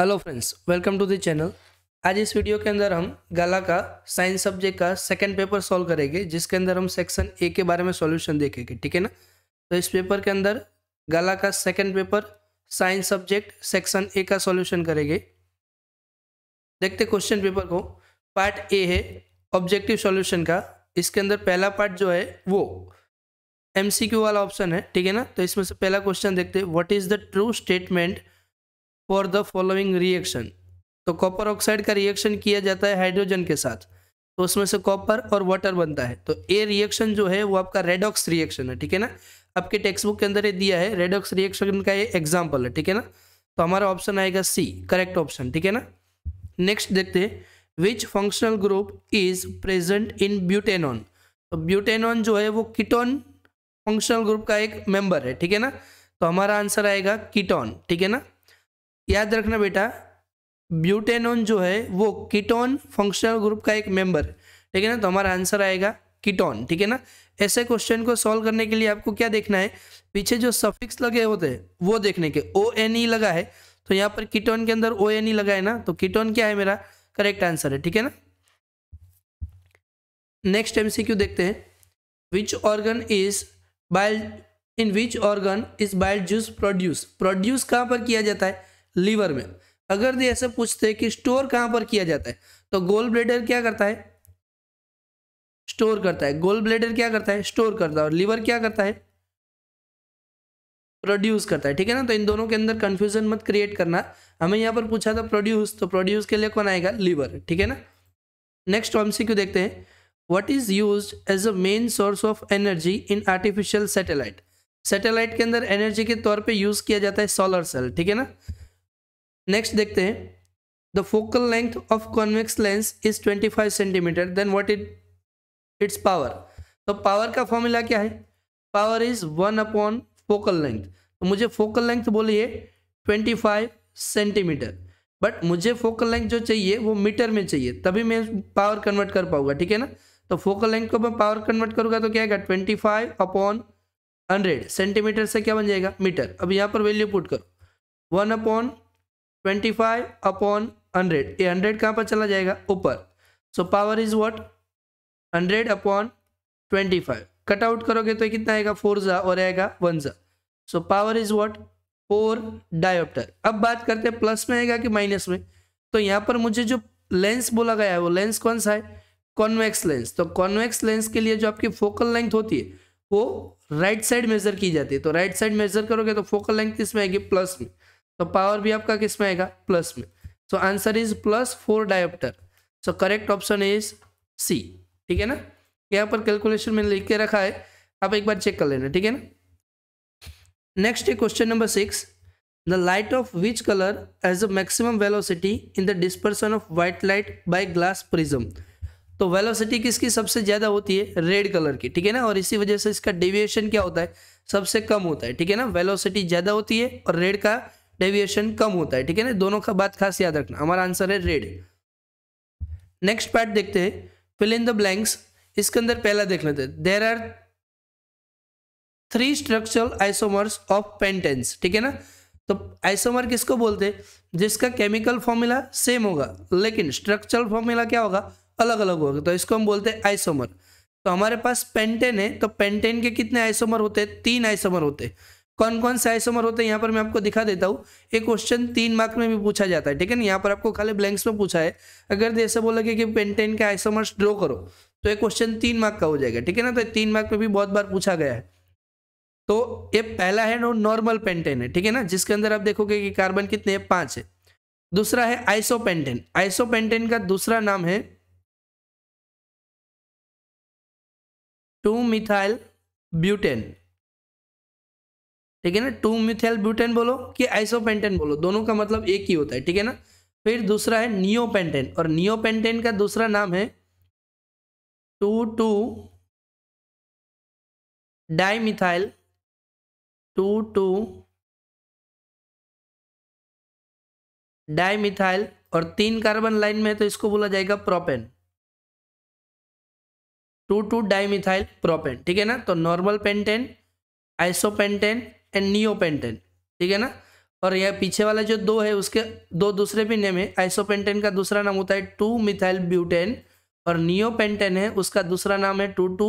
hello friends welcome to the channel आज इस video के अंदर हम गाला का साइंस सब्जेक्ट का सेकंड पेपर सॉल्व करेंगे जिसके अंदर हम सेक्शन ए के बारे में सॉल्यूशन देखेंगे ठीक है ना तो इस पेपर के अंदर गाला का second paper science subject section A का सॉल्यूशन करेंगे देखते क्वेश्चन पेपर को पार्ट ए है ऑब्जेक्टिव सोल्यूशन का इसके अंदर पहला पार्ट जो है वो एम वाला ऑप्शन है ठीक है ना तो इसमें से पहला क्वेश्चन देखते what is the true statement for the following reaction तो कॉपर ऑक्साइड का रिएक्शन किया जाता है हाइड्रोजन के साथ तो उसमें से कॉपर और वाटर बनता है तो ए रिएक्शन जो है वो आपका रेडॉक्स रिएक्शन है ठीक है ना आपके टेक्स्ट बुक के अंदर ये दिया है रेडॉक्स रिएक्शन का ये एग्जाम्पल है ठीक है ना तो हमारा ऑप्शन आएगा सी करेक्ट ऑप्शन ठीक है ना नेक्स्ट देखते हैं which functional group is present in butanone तो ब्यूटेनॉन जो है वो कीटोन फंक्शनल ग्रुप का एक मेंबर है ठीक है ना तो हमारा आंसर आएगा कीटोन ठीक है ना याद रखना बेटा ब्यूटेनोन जो है वो कीटोन फंक्शनल ग्रुप का एक मेंबर ठीक है ना तो हमारा आंसर आएगा कीटोन ठीक है ना ऐसे क्वेश्चन को सॉल्व करने के लिए आपको क्या देखना है पीछे जो सफिक्स लगे होते हैं वो देखने के ओ एन ई लगा है तो यहाँ पर कीटोन के अंदर ओ एन ई लगा है ना तो कीटोन क्या है मेरा करेक्ट आंसर है ठीक है ना नेक्स्ट एमसीक्यू देखते हैं which organ is bile in which organ is bile juice produce produce कहाँ पर किया जाता है लीवर में अगर ये ऐसे पूछते कि स्टोर कहां पर किया जाता है तो गोल ब्लेडर क्या करता है स्टोर करता है गोल ब्लेडर क्या करता है स्टोर करता है और लीवर क्या करता है प्रोड्यूस करता है ठीक है ना तो इन दोनों के अंदर कंफ्यूजन मत क्रिएट करना हमें यहां पर पूछा था प्रोड्यूस तो प्रोड्यूस के लिए कौन आएगा लीवर ठीक है ना नेक्स्ट क्यों देखते हैं what is use as a main source of energy in artificial satellite satellite के अंदर एनर्जी के तौर पे यूज किया जाता है सोलर सेल ठीक है ना नेक्स्ट देखते हैं the focal length of convex lens is 25 centimetre then what it its power तो पावर का फॉर्मूला क्या है power is one upon focal length तो मुझे फोकल लेंथ बोलिए 25 सेंटीमीटर बट मुझे फोकल लेंथ जो चाहिए वो मीटर में चाहिए तभी मैं पावर कन्वर्ट कर पाऊंगा ठीक है ना तो फोकल लेंथ को मैं पावर कन्वर्ट करूंगा तो क्या twenty five upon hundred centimetre से क्या बन जाएगा मीटर अब यहाँ पर वैल्यू पुट करो one upon twenty five upon hundred ये हंड्रेड कहाँ पर चला जाएगा ऊपर so power is what hundred upon twenty five cut out करोगे तो कितना आएगा फोर जा और आएगा वन जा so power is what four dioptre अब बात करते हैं प्लस में आएगा कि माइनस में तो यहाँ पर मुझे जो लेंस बोला गया है वो लेंस कौन सा है कॉन्वेक्स लेंस तो कॉन्वेक्स लेंस के लिए जो आपकी फोकल लेंथ होती है वो राइट साइड मेजर की जाती है तो राइट साइड मेजर करोगे तो फोकल लेंथ किस में आएगी प्लस में तो पावर भी आपका किस में आएगा प्लस में so answer is plus four dioptre so correct option is C ठीक है ना यहाँ पर कैलकुलेशन मैंने लिख के रखा है आप एक बार चेक कर लेना ठीक है ना नेक्स्ट है question number six the light of which colour has a maximum velocity in the dispersion of white light by glass prism तो वेलोसिटी किसकी सबसे ज़्यादा होती है रेड कलर की ठीक है ना और इसी वजह से इसका डेविएशन क्या होता है सबसे कम होता है ठीक है ना वेलोसिटी ज़्यादा होती है और रेड का डेविएशन कम होता है ठीक है ना दोनों का बात खास याद रखना हमारा आंसर है रेड नेक्स्ट पार्ट देखते हैं फिल इन द ब्लैंक्स इसके अंदर पहला देख लेते हैं there are three structural isomers of pentanes ठीक है ना तो आइसोमर किसको बोलते हैं जिसका केमिकल फॉर्मूला सेम होगा लेकिन स्ट्रक्चरल फॉर्मूला क्या होगा अलग अलग होगा तो इसको हम बोलते हैं आइसोमर तो हमारे पास पेंटेन है तो पेंटेन के कितने आइसोमर होते हैं तीन आइसोमर होते हैं कौन कौन से आइसोमर होते हैं यहाँ पर मैं आपको दिखा देता हूँ एक क्वेश्चन तीन मार्क में भी पूछा जाता है ठीक है ना यहाँ पर आपको खाली ब्लैंक्स में पूछा है अगर जैसे तो बोला कि पेंटेन के आइसोमर्स ड्रॉ करो तो ये क्वेश्चन तीन मार्क का हो जाएगा ठीक है ना तो तीन मार्क में भी बहुत बार पूछा गया है तो ये पहला है नॉर्मल पेंटेन है ठीक है ना जिसके अंदर आप देखोगे कि कार्बन कितने है पांच है दूसरा है आइसोपेंटेन आइसोपेंटेन का दूसरा नाम है टू मिथाइल ब्यूटेन ठीक है ना टू मिथेल ब्यूटेन बोलो कि आइसोपेंटेन बोलो दोनों का मतलब एक ही होता है ठीक है ना फिर दूसरा है नियोपेंटेन और नियोपेंटेन का दूसरा नाम है two two dimethyl two two methyl और तीन कार्बन लाइन में है तो इसको बोला जाएगा propane two two methyl propane ठीक है ना तो normal pentane isopentane and neopentane ठीक है ना और यह पीछे वाला जो दो है उसके दो दूसरे भी नेम है आइसोपेंटेन का दूसरा नाम होता है टू मिथाइल ब्यूटेन और नियोपेंटेन है उसका दूसरा नाम है टू टू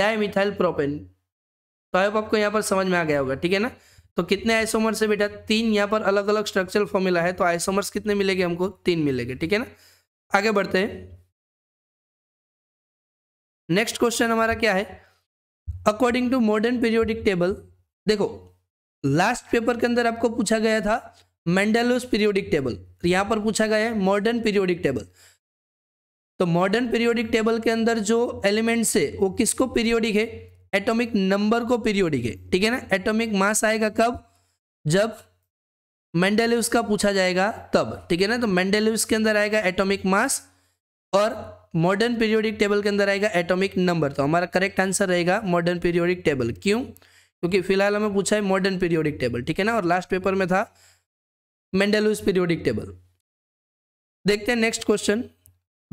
डायमिथाइल प्रोपेन तो आई होप आपको यहाँ पर समझ में आ गया होगा ठीक है ना तो कितने आइसोमर्स है बेटा तीन यहाँ पर अलग अलग स्ट्रक्चरल फॉर्मूला है तो आइसोमर्स कितने मिलेंगे हमको तीन मिलेंगे ठीक है ना आगे बढ़ते हैं नेक्स्ट क्वेश्चन हमारा क्या है according to modern periodic table देखो लास्ट पेपर के अंदर आपको पूछा गया था मेंडेलोस पीरियोडिक टेबल यहां पर पूछा गया है मॉडर्न पीरियोडिक टेबल तो मॉडर्न पीरियोडिक टेबल के अंदर जो एलिमेंट्स है वो किसको पीरियोडिक है एटॉमिक नंबर को पीरियोडिक है ठीक है ना एटॉमिक मास आएगा कब जब मेंडेलिव्स का पूछा जाएगा तब ठीक है ना तो मेंडेलिव्स के अंदर आएगा एटॉमिक मास और मॉडर्न पीरियोडिक टेबल के अंदर आएगा एटॉमिक नंबर तो हमारा करेक्ट आंसर रहेगा मॉडर्न पीरियोडिक टेबल क्यों क्योंकि फिलहाल हमें पूछा है मॉडर्न पीरियोडिक टेबल ठीक है ना और लास्ट पेपर में था मेंडेलूस पीरियोडिक टेबल देखते हैं next question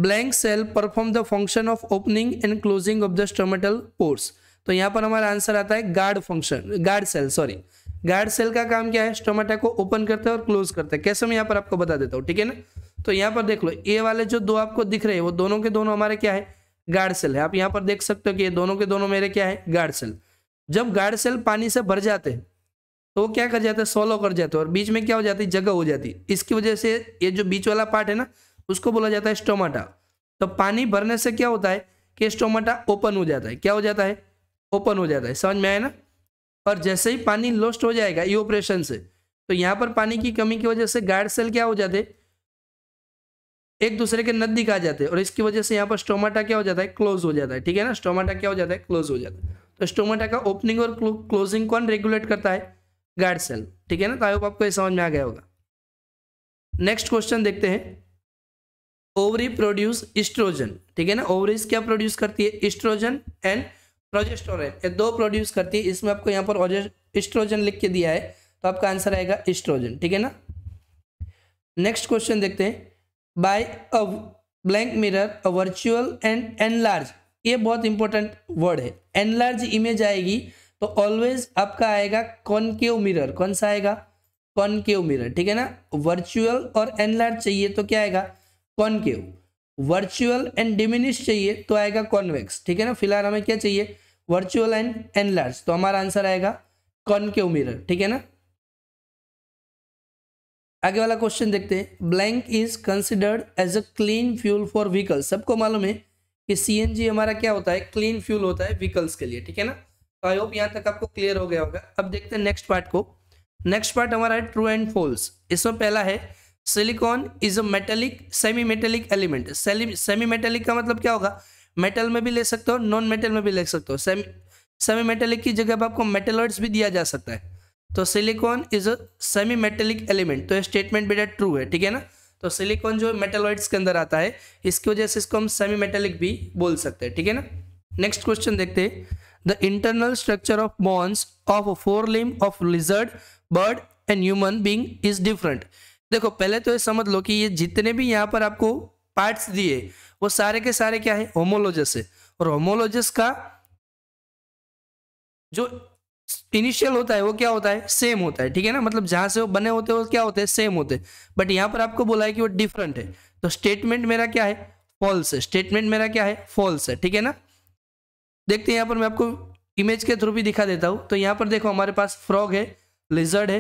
blank cell perform the function of opening and closing of the stomatal pores तो यहाँ पर हमारा आंसर आता है guard function guard cell sorry guard cell का काम क्या है स्टोमेटा को ओपन करते हैं और क्लोज करते हैं कैसे मैं यहाँ पर आपको बता देता हूँ ठीक है ना तो यहाँ पर देख लो ये वाले जो दो आपको दिख रहे हैं वो दोनों के दोनों हमारे क्या है गार्ड सेल है आप यहाँ पर देख सकते हो कि ये दोनों के दोनों मेरे क्या है गार्ड सेल जब गार्ड सेल पानी से भर जाते हैं तो क्या कर जाते हैं सोलो कर जाते और बीच में क्या हो जाती जगह हो जाती इसकी वजह से ये जो बीच वाला पार्ट है ना उसको बोला जाता है स्टोमाटा तो पानी भरने से क्या होता है कि स्टोमाटा ओपन हो जाता है क्या हो जाता है ओपन हो जाता है समझ में आया ना और जैसे ही पानी लोस्ट हो जाएगा ये ऑपरेशन से तो यहाँ पर पानी की कमी की वजह से गार्ड सेल क्या हो जाते एक दूसरे के नजदीक आ जाते और इसकी वजह से यहाँ पर स्टोमाटा क्या हो जाता है क्लोज हो जाता है ठीक है ना स्टोमाटा क्या हो जाता है क्लोज हो जाता है तो स्टोमेटा का ओपनिंग और क्लोजिंग कौन रेगुलेट करता है गार्ड सेल ठीक है ना तो आपको ये समझ में आ गया होगा नेक्स्ट क्वेश्चन देखते हैं ओवरी प्रोड्यूस इस्ट्रोजन ठीक है ना ओवरीज क्या प्रोड्यूस करती है इस्ट्रोजन एंड प्रोजेस्टोरेन ये दो प्रोड्यूस करती है इसमें आपको यहाँ पर इस्ट्रोजन लिख के दिया है तो आपका आंसर आएगा इस्ट्रोजन ठीक है ना नेक्स्ट क्वेश्चन देखते हैं by a blank mirror a virtual and enlarge ये बहुत इंपॉर्टेंट वर्ड है एनलार्ज इमेज आएगी तो ऑलवेज आपका आएगा कॉनकेव मिरर कौन सा आएगा कॉनकेव मिरर ठीक है ना वर्चुअल और एनलार्ज चाहिए तो क्या आएगा कॉनकेव वर्चुअल एंड डिमिनिश चाहिए तो आएगा कॉन्वेक्स ठीक है ना फिलहाल हमें क्या चाहिए वर्चुअल एंड एनलार्ज तो हमारा आंसर आएगा कॉनकेव मिरर ठीक है ना आगे वाला क्वेश्चन देखते हैं blank is considered as a clean fuel for vehicle सबको मालूम है कि सी हमारा क्या होता है क्लीन फ्यूल होता है व्हीकल्स के लिए ठीक है ना तो आई होप यहाँ तक आपको क्लियर हो गया होगा अब देखते हैं नेक्स्ट पार्ट को नेक्स्ट पार्ट हमारा है ट्रू एंड फोल्स इसमें पहला है silicon is a metallic semi metallic element semi metallic का मतलब क्या होगा मेटल में भी ले सकते हो नॉन मेटल में भी ले सकते हो सेमी सेमी मेटेलिक की जगह पर आपको मेटेलॉइड्स भी दिया जा सकता है तो silicon is a semi metallic element तो ये स्टेटमेंट बेटा ट्रू है ठीक है ना तो सिलिकॉन जो मेटेलॉइड्स के अंदर आता है इसकी वजह से इसको हम सेमी मेटेलिक भी बोल सकते हैं ठीक है ना नेक्स्ट क्वेश्चन देखते हैं the internal structure of bones of forelimb of lizard bird and human being is different देखो पहले तो ये समझ लो कि ये जितने भी यहाँ पर आपको पार्ट्स दिए वो सारे के सारे क्या है होमोलोजस है और होमोलोजस का जो इनिशियल होता है वो क्या होता है सेम होता है ठीक है ना मतलब जहां से वो बने होते हैं वो क्या होते हैं सेम होते हैं बट यहाँ पर आपको बोला है कि वो डिफरेंट है तो स्टेटमेंट मेरा क्या है फॉल्स है स्टेटमेंट मेरा क्या है फॉल्स है ठीक है ना देखते हैं यहाँ पर मैं आपको इमेज के थ्रू भी दिखा देता हूँ तो यहाँ पर देखो हमारे पास फ्रॉग है लिजर्ड है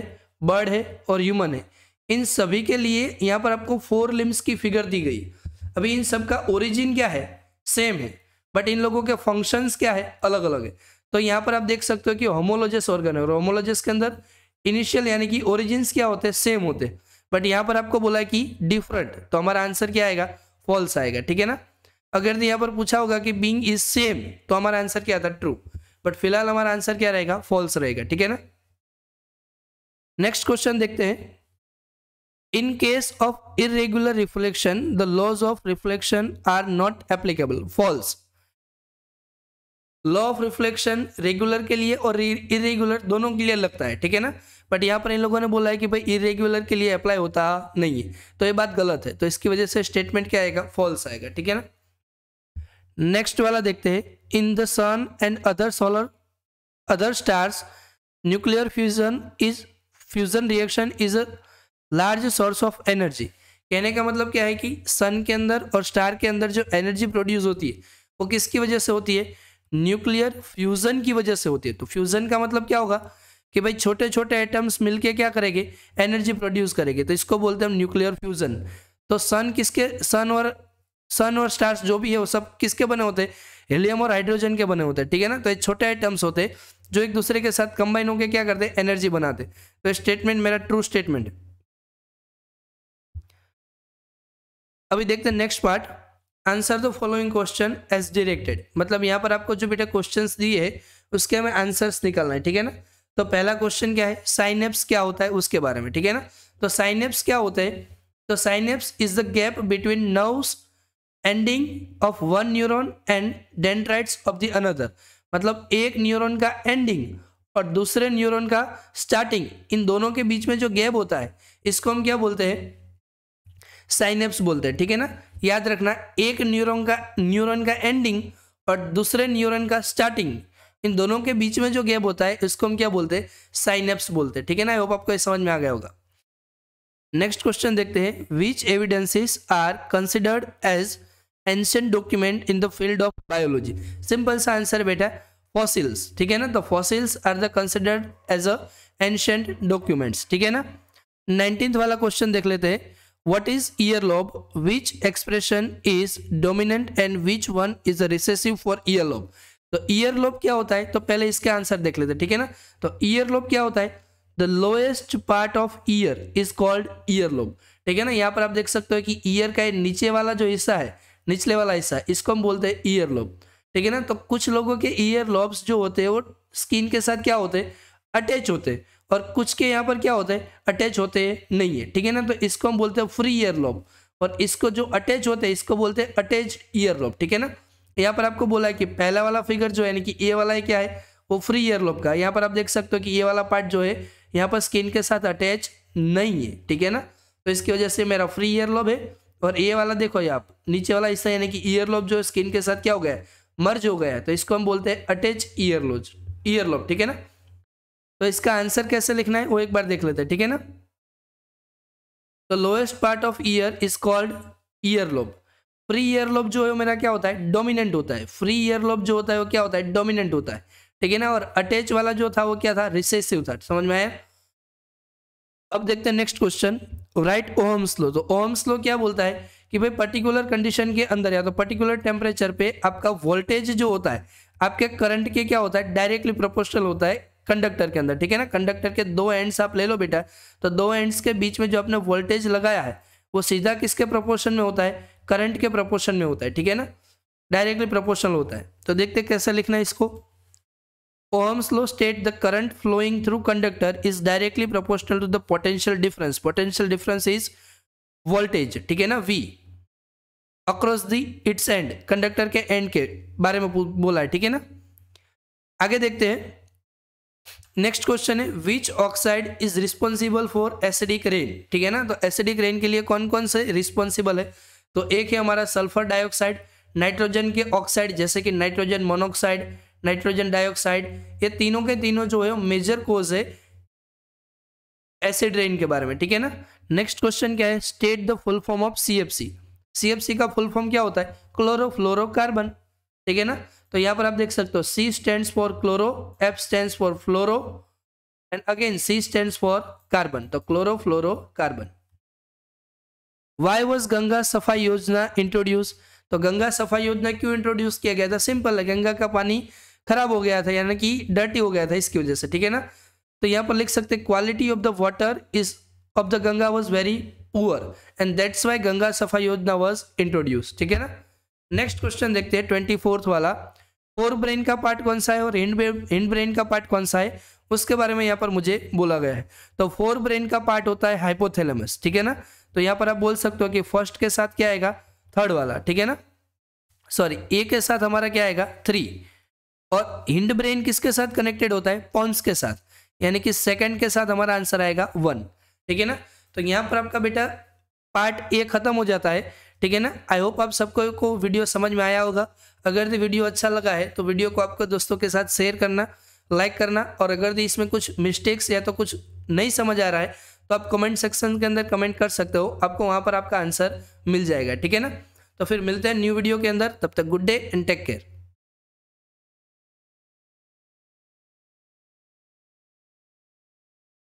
बर्ड है और ह्यूमन है इन सभी के लिए यहाँ पर आपको फोर लिम्स की फिगर दी गई अभी इन सब का ओरिजिन क्या है सेम है बट इन लोगों के फंक्शंस क्या है अलग अलग है तो यहाँ पर आप देख सकते हो कि होमोलोजस ऑर्गन है और होमोलोजस के अंदर इनिशियल यानी कि ओरिजिन क्या होते हैं सेम होते हैं बट यहाँ पर आपको बोला है कि डिफरेंट तो हमारा आंसर क्या आएगा फॉल्स आएगा ठीक है ना अगर तो यहाँ पर पूछा होगा कि बींग इज सेम तो हमारा आंसर क्या था ट्रू बट फिलहाल हमारा आंसर क्या रहेगा फॉल्स रहेगा ठीक है ना नेक्स्ट क्वेश्चन देखते हैं in case of irregular reflection the laws of reflection are not applicable false law of reflection regular के लिए और इरेगुलर दोनों के लिए लगता है ठीक है ना बट यहाँ पर इन लोगों ने बोला है कि भाई इरेगुलर के लिए अप्लाई होता नहीं है तो ये बात गलत है तो इसकी वजह से स्टेटमेंट क्या आएगा फॉल्स आएगा ठीक है ना नेक्स्ट वाला देखते हैं in the sun and other solar other stars nuclear fusion is fusion reaction is a large source of energy कहने का मतलब क्या है कि सन के अंदर और स्टार के अंदर जो एनर्जी प्रोड्यूस होती है वो किसकी वजह से होती है न्यूक्लियर फ्यूजन की वजह से होती है तो फ्यूजन का मतलब क्या होगा कि भाई छोटे छोटे एटम्स मिलके क्या करेंगे एनर्जी प्रोड्यूस करेंगे तो इसको बोलते हैं हम न्यूक्लियर फ्यूजन तो सन किसके सन और सन और स्टार्स जो भी है वो सब किसके बने होते हैं हीलियम और हाइड्रोजन के बने होते हैं ठीक है ना तो ये छोटे आइटम्स होते हैं जो एक दूसरे के साथ कंबाइन होकर क्या करते हैं एनर्जी बनाते तो स्टेटमेंट मेरा ट्रू स्टेटमेंट अभी देखते हैं next part answer the following question as directed मतलब यहाँ पर आपको जो बेटा क्वेश्चन दिए उसके हमें आंसर्स निकालना है ठीक है ना तो पहला क्वेश्चन क्या है साइनेप्स क्या होता है उसके बारे में ठीक है ना तो साइनेप्स क्या होते हैं तो synapse is the gap between nerves ending of one neuron and dendrites of the another मतलब एक न्यूरोन का एंडिंग और दूसरे न्यूरोन का स्टार्टिंग इन दोनों के बीच में जो गैप होता है इसको हम क्या बोलते हैं साइनेप्स बोलते हैं ठीक है ना याद रखना एक न्यूरॉन का न्यूरॉन का एंडिंग और दूसरे न्यूरॉन का स्टार्टिंग इन दोनों के बीच में जो गैप होता है इसको हम क्या बोलते हैं साइनेप्स बोलते हैं ठीक है ना आई होप आपको ये समझ में आ गया होगा नेक्स्ट क्वेश्चन देखते हैं which evidences are considered as ancient document in the field of biology simple सा आंसर बेटा फॉसिल्स ठीक है ना तो fossils are the considered as a ancient documents ठीक है ना नाइनटीन्थ वाला क्वेश्चन देख लेते हैं what is earlobe which expression is dominant and which one is recessive for earlobe तो earlobe क्या होता है तो पहले इसके आंसर देख लेते ठीक है ना तो earlobe क्या होता है the lowest part of ear is called earlobe ठीक है ना यहाँ पर आप देख सकते हो कि ईयर का नीचे वाला जो हिस्सा है निचले वाला हिस्सा इसको हम बोलते हैं ईयरलोब ठीक है ना तो कुछ लोगों के ईयर लॉब्स जो होते हैं वो स्किन के साथ क्या होते हैं अटैच होते हैं और कुछ के यहाँ पर क्या होते हैं अटैच होते हैं नहीं है ठीक है ना तो इसको हम बोलते हैं फ्री ईयर लोब और इसको जो अटैच होते हैं इसको बोलते हैं अटैच ईयर लोब ठीक है ना यहाँ पर आपको बोला है कि पहला वाला फिगर जो है यानी कि ए वाला है क्या है वो फ्री ईयर लोब का यहाँ पर आप देख सकते हो कि ये वाला पार्ट जो है यहाँ पर स्किन के साथ अटैच नहीं है ठीक है ना तो इसकी वजह से मेरा फ्री ईयर लोब है और ये वाला देखो ये आप नीचे वाला हिस्सा यानी कि ईयर लोब जो स्किन के साथ क्या हो गया है मर्ज हो गया है तो इसको हम बोलते हैं attach earlobes earlobe ठीक है ना तो इसका आंसर कैसे लिखना है वो एक बार देख लेते हैं ठीक है ना तो lowest part of ear is called earlobe free earlobe जो है मेरा क्या होता है डोमिनेंट होता है फ्री ईयर लोब जो होता है वो क्या होता है डोमिनेंट होता है ठीक है ना और अटैच वाला जो था वो क्या था रिसेसिव था समझ में आया अब देखते हैं next question write Ohm's law तो ओहम्स लो क्या बोलता है कि भाई पर्टिकुलर कंडीशन के अंदर या तो पर्टिकुलर टेम्परेचर पे आपका वोल्टेज जो होता है आपके करंट के क्या होता है डायरेक्टली प्रोपोर्शनल होता है कंडक्टर के अंदर ठीक है ना कंडक्टर के दो एंड्स आप ले लो बेटा तो दो एंड्स के बीच में जो आपने वोल्टेज लगाया है वो सीधा किसके प्रपोर्शन में होता है करंट के प्रपोर्शन में होता है ठीक है ना डायरेक्टली प्रपोर्शनल होता है तो देखते कैसे लिखना है इसको Ohm's law state the current flowing through conductor is directly proportional to the potential difference potential difference is voltage ठीक है ना V across the its end conductor के एंड के बारे में बोला है ठीक है ना आगे देखते हैं नेक्स्ट क्वेश्चन है which oxide is responsible for acidic rain ठीक है ना तो एसिडिक रेन के लिए कौन कौन से रिस्पॉन्सिबल है तो एक है हमारा सल्फर डाइऑक्साइड नाइट्रोजन के ऑक्साइड जैसे कि नाइट्रोजन मोनोक्साइड नाइट्रोजन डाइऑक्साइड ये तीनों के तीनों जो है मेजर कोज है एसिड रेन के बारे में ठीक है ना नेक्स्ट क्वेश्चन क्या है state the full form of F CFC का फुल फॉर्म क्या होता है क्लोरोफ्लोरोकार्बन ठीक है ना तो यहाँ पर आप देख सकते हो C stand for chloro F stand for fluoro and again C stand for carbon तो chloro fluoro carbon why was Ganga सफाई योजना इंट्रोड्यूस तो गंगा सफाई योजना क्यों इंट्रोड्यूस किया गया था सिंपल है गंगा का पानी खराब हो गया था यानी कि डर्टी हो गया था इसकी वजह से ठीक है ना तो यहाँ पर लिख सकते quality of the water is of the Ganga was very poor and that's why Ganga सफाई योजना वॉज इंट्रोड्यूस ठीक है ना नेक्स्ट क्वेश्चन देखते हैं ट्वेंटी फोर्थ वाला फोर ब्रेन का पार्ट कौन सा है और हिंड हिंड ब्रेन का पार्ट कौन सा है उसके बारे में यहाँ पर मुझे बोला गया है तो फोर ब्रेन का पार्ट होता है हाइपोथेलमस ठीक है ना तो यहाँ पर आप बोल सकते हो कि फर्स्ट के साथ क्या आएगा थर्ड वाला ठीक है ना सॉरी ए के साथ हमारा क्या आएगा थ्री और हिंड ब्रेन किसके साथ कनेक्टेड होता है पॉन्स के साथ यानी कि सेकंड के साथ हमारा आंसर आएगा वन ठीक है ना तो यहाँ पर आपका बेटा पार्ट ए खत्म हो जाता है ठीक है ना आई होप आप सबको को वीडियो समझ में आया होगा अगर ये वीडियो अच्छा लगा है तो वीडियो को आपके दोस्तों के साथ शेयर करना लाइक करना और अगर इसमें कुछ मिस्टेक्स या तो कुछ नहीं समझ आ रहा है तो आप कमेंट सेक्शन के अंदर कमेंट कर सकते हो आपको वहाँ पर आपका आंसर मिल जाएगा ठीक है ना तो फिर मिलते हैं न्यू वीडियो के अंदर तब तक good day and take care